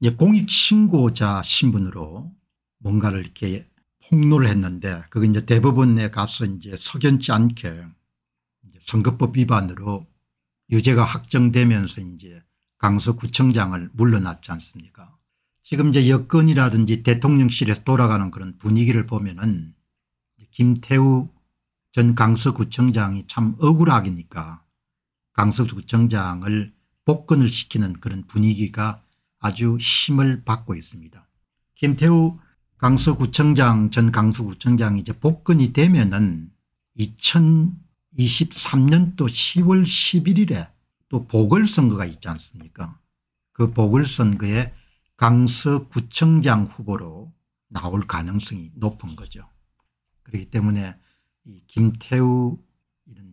이제 공익신고자 신분으로 뭔가를 이렇게 폭로를 했는데 그거 이제 대법원에 가서 이제 석연치 않게 이제 선거법 위반으로 유죄가 확정되면서 이제 강서구청장을 물러났지 않습니까 지금 이제 여권이라든지 대통령실에서 돌아가는 그런 분위기를 보면은 김태우 전 강서구청장이 참 억울하기니까 강서구청장을 복권을 시키는 그런 분위기가 아주 힘을 받고 있습니다. 김태우 강서구청장 전 강서구청장이 이제 복근이 되면은 2023년도 10월 11일에 또 보궐선거가 있지 않습니까 그 보궐선거에 강서구청장 후보로 나올 가능성이 높은 거죠. 그렇기 때문에 이 김태우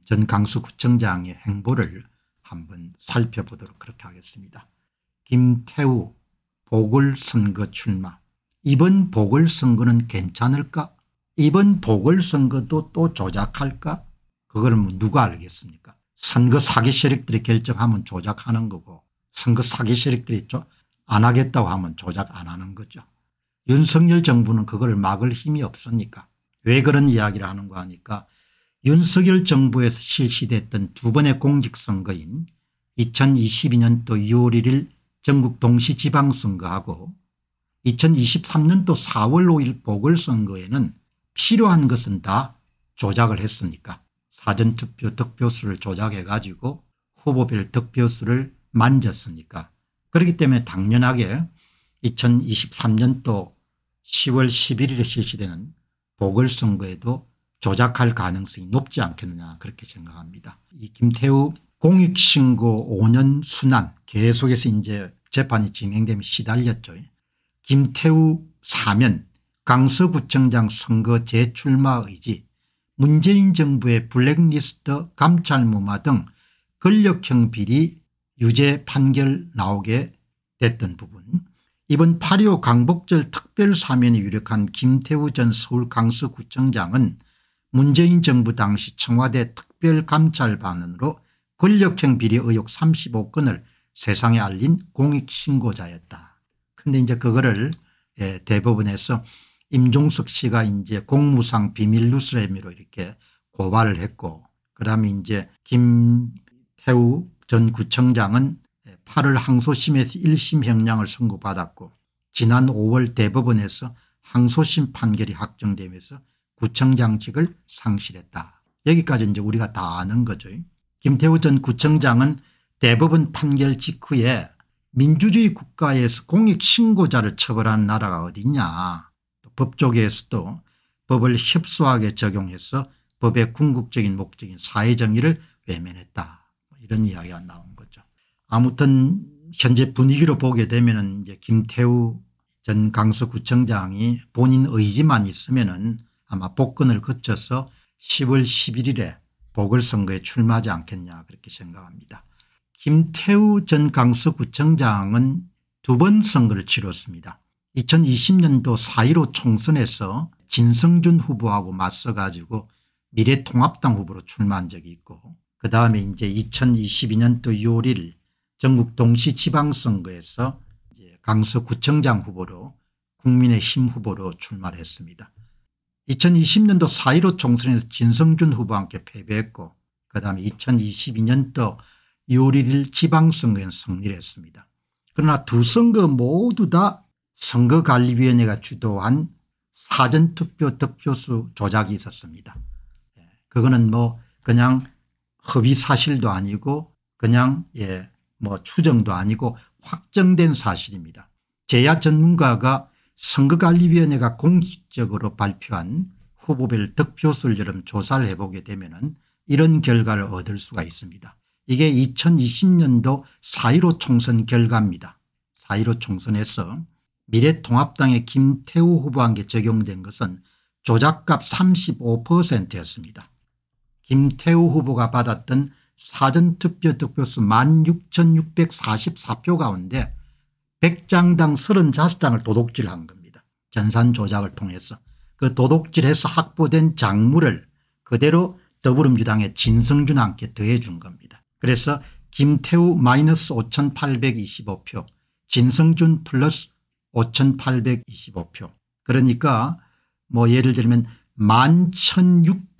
전 강서구청장의 행보를 한번 살펴보도록 그렇게 하겠습니다. 김태우 보궐선거 출마. 이번 보궐선거는 괜찮을까? 이번 보궐선거도 또 조작할까? 그걸 뭐 누가 알겠습니까? 선거 사기 세력들이 결정하면 조작하는 거고 선거 사기 세력들이 안 하겠다고 하면 조작 안 하는 거죠. 윤석열 정부는 그걸 막을 힘이 없으니까 왜 그런 이야기를 하는가 하니까 윤석열 정부에서 실시됐던 두 번의 공직선거인 2022년도 6월 1일 전국 동시지방선거하고 2023년도 4월 5일 보궐선거에는 필요한 것은 다 조작을 했으니까 사전투표 득표수를 조작해 가지고 후보별 득표수를 만졌으니까 그렇기 때문에 당연하게 2023년도 10월 11일에 실시되는 보궐선거에도 조작할 가능성이 높지 않겠느냐 그렇게 생각합니다. 이 김태우 공익신고 5년 순환 계속해서 이제 재판이 진행되면 시달렸죠. 김태우 사면 강서구청장 선거 재출마 의지 문재인 정부의 블랙리스트 감찰무마 등 권력형 비리 유죄 판결 나오게 됐던 부분 이번 8.25 강복절 특별사면이 유력한 김태우 전 서울 강서구청장은 문재인 정부 당시 청와대 특별감찰반원으로 권력형 비리 의혹 35건을 세상에 알린 공익신고자였다. 근데 이제 그거를 예, 대법원에서 임종석 씨가 이제 공무상 비밀 누설 혐의로 이렇게 고발을 했고 그다음에 이제 김태우 전 구청장은 8월 예, 항소심에서 1심 형량을 선고받았고 지난 5월 대법원에서 항소심 판결이 확정되면서 구청장직을 상실했다. 여기까지 이제 우리가 다 아는 거죠. 김태우 전 구청장은 대법원 판결 직후에 민주주의 국가에서 공익신고자를 처벌한 나라가 어디냐 법조계에서도 법을 협소하게 적용해서 법의 궁극적인 목적인 사회정의를 외면했다 뭐 이런 이야기가 나온 거죠. 아무튼 현재 분위기로 보게 되면 이제 김태우 전 강서구청장이 본인 의지만 있으면 아마 복권을 거쳐서 10월 11일에 보궐선거에 출마하지 않겠냐 그렇게 생각합니다. 김태우 전 강서구청장은 두 번 선거를 치렀습니다. 2020년도 4.15 총선에서 진성준 후보하고 맞서 가지고 미래통합당 후보로 출마한 적이 있고 그 다음에 이제 2022년도 6월 1일 전국 동시지방선거에서 강서구청장 후보로 국민의힘 후보로 출마를 했습니다. 2020년도 4.15 총선에서 진성준 후보와 함께 패배했고 그다음 에 2022년도 2월 1일 지방선거에 승리를 했습니다. 그러나 두 선거 모두 다 선거관리위원회가 주도한 사전투표 득표수 조작이 있었습니다. 예, 그거는 뭐 그냥 허위사실도 아니고 그냥 예뭐 추정도 아니고 확정된 사실입니다. 제야 전문가가 선거관리위원회가 공식적으로 발표한 후보별 득표수를 여름 조사를 해보게 되면 이런 결과를 얻을 수가 있습니다. 이게 2020년도 4.15 총선 결과입니다. 4.15 총선에서 미래통합당의 김태우 후보한테 적용된 것은 조작값 35%였습니다. 김태우 후보가 받았던 사전투표 득표수 16,644표 가운데 100장당 35장을 도둑질한 겁니다. 전산 조작을 통해서 그 도둑질해서 확보된 작물을 그대로 더불어민주당의 진성준한테 더해준 겁니다. 그래서 김태우 마이너스 5825표 진성준 플러스 5825표 그러니까 뭐 예를 들면 1 1 6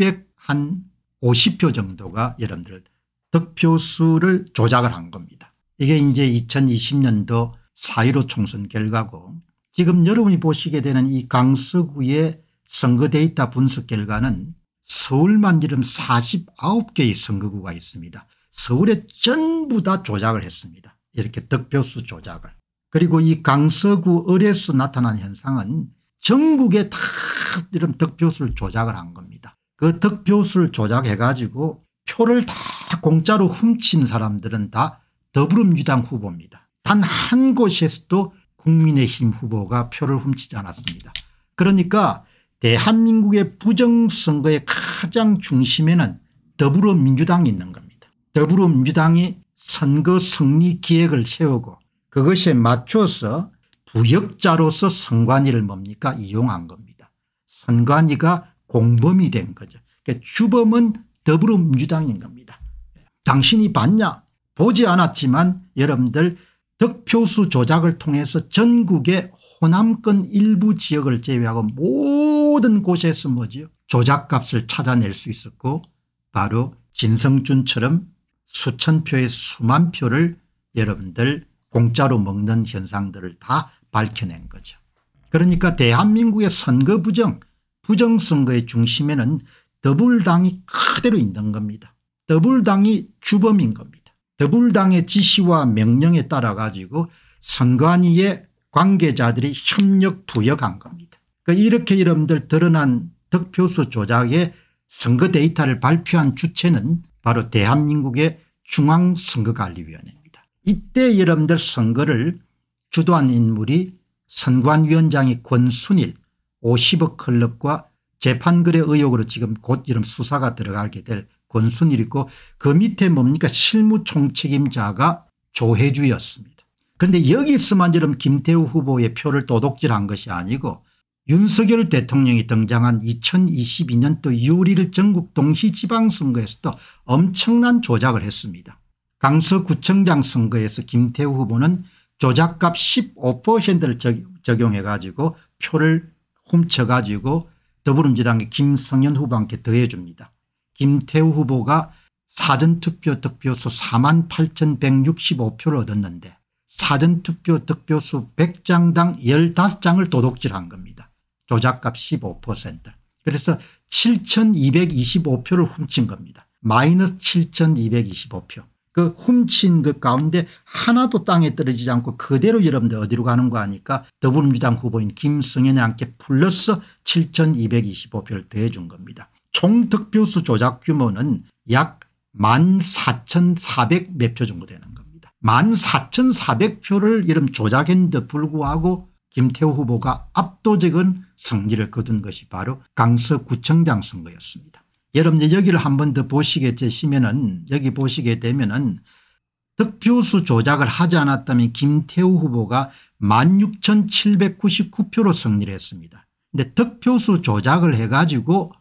50표 정도가 여러분들 득표수를 조작을 한 겁니다. 이게 이제 2020년도 4.15 총선 결과고 지금 여러분이 보시게 되는 이 강서구의 선거 데이터 분석 결과는 서울만 이름 49개의 선거구가 있습니다. 서울에 전부 다 조작을 했습니다. 이렇게 득표수 조작을. 그리고 이 강서구 을에서 나타난 현상은 전국에 다 이런 득표수를 조작을 한 겁니다. 그 득표수를 조작해 가지고 표를 다 공짜로 훔친 사람들은 다 더불어민주당 후보입니다. 단한 곳에서도 국민의힘 후보가 표를 훔치지 않았습니다. 그러니까 대한민국의 부정선거의 가장 중심에는 더불어민주당이 있는 겁니다. 더불어민주당이 선거 승리 기획을 세우고 그것에 맞춰서 부역자로서 선관위를 뭡니까 이용한 겁니다. 선관위가 공범이 된 거죠. 그러니까 주범은 더불어민주당인 겁니다. 당신이 봤냐 보지 않았지만 여러분들 득표수 조작을 통해서 전국의 호남권 일부 지역을 제외하고 모든 곳에서 뭐지요 조작값을 찾아낼 수 있었고 바로 진성준처럼 수천 표에 수만 표를 여러분들 공짜로 먹는 현상들을 다 밝혀낸 거죠. 그러니까 대한민국의 선거 부정 부정선거의 중심에는 더불당이 그대로 있는 겁니다. 더불당이 주범인 겁니다. 더불당의 지시와 명령에 따라 가지고 선관위의 관계자들이 협력 부역한 겁니다. 그러니까 이렇게 여러분들 드러난 득표수 조작의 선거 데이터를 발표한 주체는 바로 대한민국의 중앙선거관리위원회입니다. 이때 여러분들 선거를 주도한 인물이 선관위원장의 권순일 50억 클럽과 재판거래 의혹으로 지금 곧 이름 수사가 들어가게 될 권순일 있고 그 밑에 뭡니까 실무총책임자가 조혜주였습니다. 그런데 여기서만이럼 김태우 후보의 표를 도둑질한 것이 아니고 윤석열 대통령이 등장한 2022년도 6월 1 전국 동시지방선거에서도 엄청난 조작을 했습니다. 강서구청장 선거에서 김태우 후보는 조작값 15%를 적용해 가지고 표를 훔쳐 가지고 더불어민주당의 김성현 후보한테 더해 줍니다. 김태우 후보가 사전투표 득표수 4만 8,165표를 얻었는데 사전투표 득표수 100장당 15장을 도둑질한 겁니다. 조작값 15% 그래서 7,225표를 훔친 겁니다. 마이너스 7,225표. 그 훔친 그 가운데 하나도 땅에 떨어지지 않고 그대로 여러분들 어디로 가는 거 아니까 더불어민주당 후보인 김승현이 함께 플러스 7,225표를 더해준 겁니다. 총특표수 조작 규모는 약 14,400 몇 표 정도 되는 겁니다. 14,400표를 이름 조작했는데 불구하고 김태호 후보가 압도적인 승리를 거둔 것이 바로 강서구청장 선거였습니다. 여러분 이 여기를 한 번 더 보시게 되시면은 여기 보시게 되면은 득표수 조작을 하지 않았다면 김태우 후보가 16,799표로 승리를 했습니다. 근데 득표수 조작을 해가지고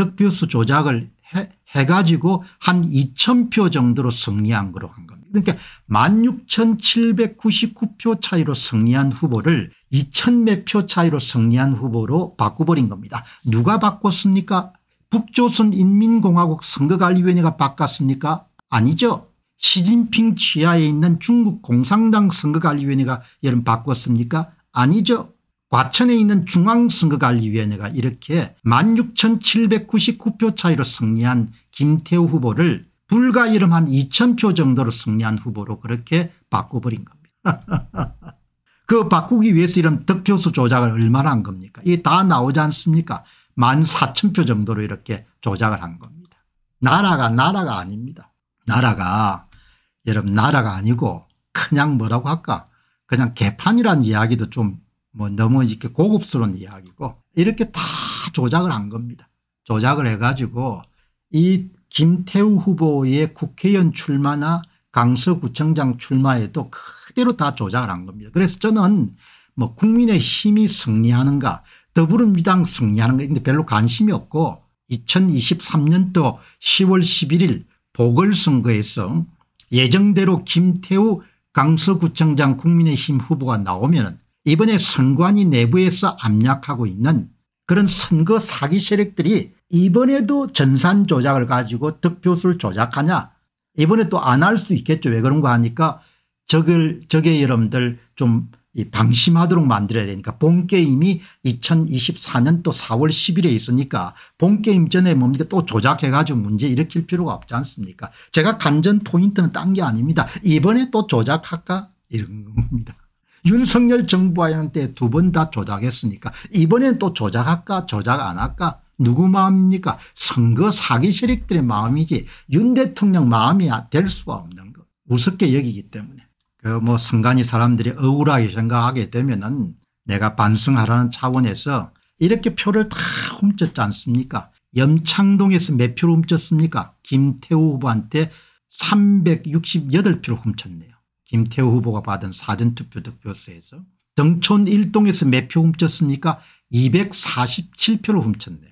득표수 조작을 해, 가지고 한 2천 표 정도로 승리한 거로 한 겁니다. 그러니까 16,799표 차이로 승리한 후보를 2천 몇표 차이로 승리한 후보로 바꿔버린 겁니다. 누가 바꿨습니까? 북조선 인민공화국 선거관리위원회가 바꿨습니까? 아니죠. 시진핑 지하에 있는 중국 공산당 선거관리위원회가 여름 바꿨습니까? 아니죠. 과천에 있는 중앙선거관리위원회가 이렇게 16,799표 차이로 승리한 김태우 후보를 불과 이름 한 2,000표 정도로 승리한 후보로 그렇게 바꿔버린 겁니다. 그 바꾸기 위해서 이런 득표수 조작을 얼마나 한 겁니까 이게 다 나오지 않습니까 14,000표 정도로 이렇게 조작을 한 겁니다. 나라가 나라가 아닙니다. 나라가 여러분 나라가 아니고 그냥 뭐라고 할까 그냥 개판이란 이야기도 좀뭐 너무 이렇게 고급스러운 이야기고 이렇게 다 조작을 한 겁니다. 조작을 해가지고 이 김태우 후보의 국회의원 출마나 강서구청장 출마에도 그대로 다 조작을 한 겁니다. 그래서 저는 뭐 국민의 힘이 승리하는가 더불어민주당 승리하는가 근데 별로 관심이 없고 2023년도 10월 11일 보궐선거에서 예정대로 김태우 강서구청장 국민의힘 후보가 나오면 이번에 선관위 내부에서 압력하고 있는 그런 선거 사기 세력들이 이번에도 전산 조작을 가지고 득표수를 조작하냐 이번에 또 안 할 수 있겠죠 왜그런거 하니까 저걸 저게 여러분들 좀 방심하도록 만들어야 되니까 본게임이 2024년 또 4월 10일에 있으니까 본게임 전에 뭡니까 또 조작해 가지고 문제 일으킬 필요가 없지 않습니까 제가 간전 포인트는 딴 게 아닙니다 이번에 또 조작할까 이런 겁니다. 윤석열 정부하는 때두 번 다 조작했으니까 이번엔 또 조작할까 조작 안 할까 누구 마음입니까 선거 사기 세력들의 마음이지 윤 대통령 마음이 될 수가 없는 거 우습게 여기기 때문에 그뭐 선관위 사람들이 억울하게 생각하게 되면 은 내가 반성하라는 차원에서 이렇게 표를 다 훔쳤지 않습니까 염창동에서 몇 표를 훔쳤습니까 김태우 후보한테 368표를 훔쳤네요 김태우 후보가 받은 사전투표 득표수에서 등촌 1동에서 몇 표 훔쳤습니까 247표를 훔쳤네요.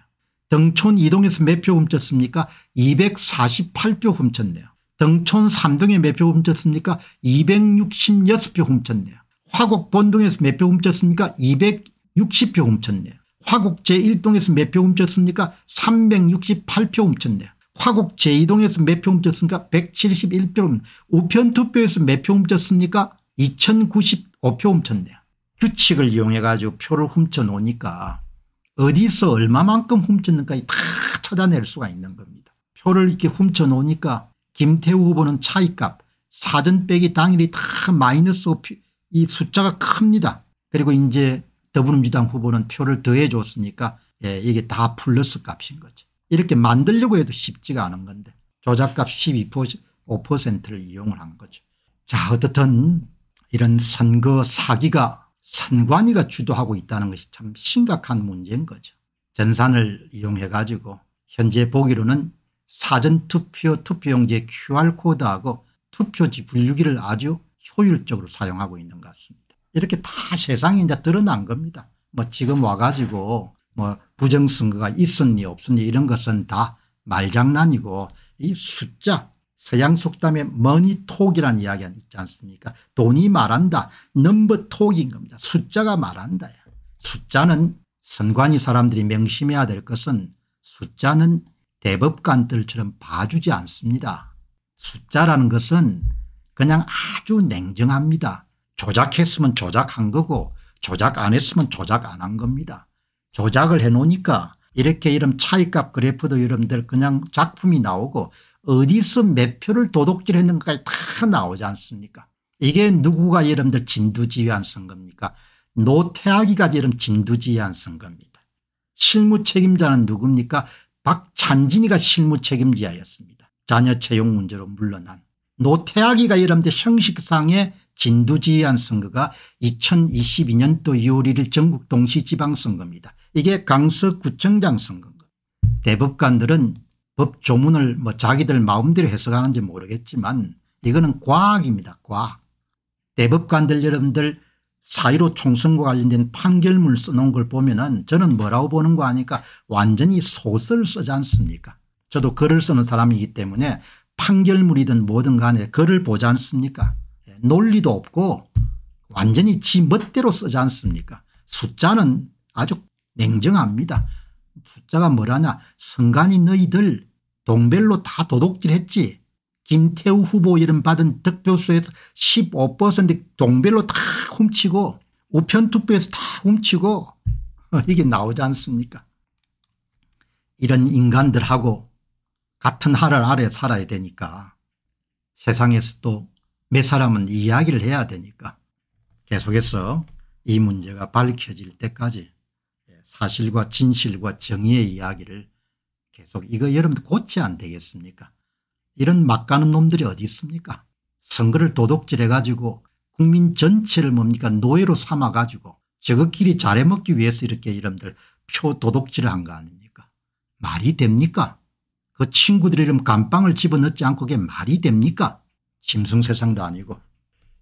등촌 2동에서 몇 표 훔쳤습니까 248표 훔쳤네요. 등촌 3동에 몇 표 훔쳤습니까 266표 훔쳤네요. 화곡 본동에서 몇 표 훔쳤습니까 260표 훔쳤네요. 화곡 제1동에서 몇 표 훔쳤습니까 368표 훔쳤네요. 화곡 제2동에서 몇 표 훔쳤습니까 171표 우편 투표에서 몇 표 훔쳤습니까 2095표 훔쳤네요. 규칙을 이용해 가지고 표를 훔쳐 놓으니까 어디서 얼마만큼 훔쳤는가다 에 찾아낼 수가 있는 겁니다. 표를 이렇게 훔쳐 놓으니까 김태우 후보는 차이값 사전 빼기 당일이 다 마이너스 5표 이 숫자가 큽니다. 그리고 이제 더불어민주당 후보는 표를 더해 줬으니까 예, 이게 다 플러스 값인 거죠. 이렇게 만들려고 해도 쉽지가 않은 건데 조작값 12% 5%를 이용을 한 거죠. 자 어떻든 이런 선거 사기가 선관위가 주도하고 있다는 것이 참 심각한 문제인 거죠. 전산을 이용해 가지고 현재 보기로는 사전투표 투표용지의 QR코드하고 투표지 분류기를 아주 효율적으로 사용하고 있는 것 같습니다. 이렇게 다 세상에 이제 드러난 겁니다. 뭐 지금 와가지고 뭐 부정선거가 있었니 없었니 이런 것은 다 말장난이고 이 숫자 서양 속담에 머니톡이라는 이야기 가 있지 않습니까 돈이 말한다 넘버톡인 겁니다 숫자가 말한다 숫자는 선관위 사람들이 명심해야 될 것은 숫자는 대법관들처럼 봐주지 않습니다 숫자라는 것은 그냥 아주 냉정합니다 조작했으면 조작한 거고 조작 안 했으면 조작 안 한 겁니다 조작을 해놓으니까 이렇게 이런 차이값 그래프도 여러분들 그냥 작품이 나오고 어디서 몇 표를 도둑질했는가까지 다 나오지 않습니까 이게 누구가 여러분들 진두지휘한 선거입니까 노태아기가 여러 진두지휘한 선거입니다 실무 책임자는 누굽니까 박찬진이가 실무 책임자였습니다 자녀 채용 문제로 물러난 노태아기가 여러분들 형식상의 진두지휘한 선거가 2022년도 6월 1일 전국 동시지방선거입니다. 이게 강서구청장 선거인 가 대법관들은 법 조문을 뭐 자기들 마음대로 해석하는지 모르겠지만 이거는 과학입니다. 과학. 대법관들 여러분들 사이로 총선과 관련된 판결문 써놓은 걸 보면 은 저는 뭐라고 보는 거 아니까 완전히 소설 쓰지 않습니까 저도 글을 쓰는 사람이기 때문에 판결물이든 뭐든 간에 글을 보지 않습니까 예, 논리도 없고 완전히 지 멋대로 쓰지 않습니까 숫자는 아주 냉정합니다. 숫자가 뭐라냐 성간이 너희들 동별로 다 도둑질했지. 김태우 후보 이름 받은 득표수에서 15% 동별로 다 훔치고 우편투표에서 다 훔치고 이게 나오지 않습니까 이런 인간들하고 같은 하늘 아래 살아야 되니까 세상에서 또 몇 사람은 이야기를 해야 되니까 계속해서 이 문제가 밝혀질 때까지 사실과 진실과 정의의 이야기를 계속 이거 여러분들 고치 안 되겠습니까 이런 막가는 놈들이 어디 있습니까 선거를 도둑질해 가지고 국민 전체를 뭡니까 노예로 삼아 가지고 저것끼리 잘해먹기 위해서 이렇게 여러분들 표 도둑질을 한 거 아닙니까 말이 됩니까 그 친구들 이름 감방을 집어넣지 않고 그게 말이 됩니까 심승세상도 아니고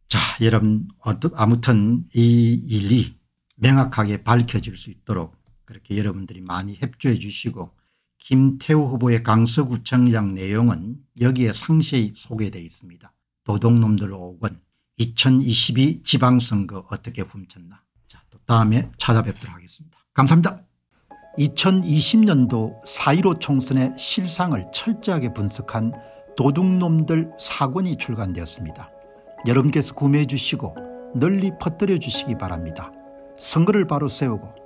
자 여러분 아무튼 이 일이 명확하게 밝혀질 수 있도록 그렇게 여러분들이 많이 협조해 주시고 김태우 후보의 강서구청장 내용은 여기에 상세히 소개되어 있습니다. 도둑놈들 5건 2022 지방선거 어떻게 훔쳤나 자, 또 다음에 찾아뵙도록 하겠습니다. 감사합니다. 2020년도 4.15 총선의 실상을 철저하게 분석한 도둑놈들 4권이 출간되었습니다. 여러분께서 구매해 주시고 널리 퍼뜨려 주시기 바랍니다. 선거를 바로 세우고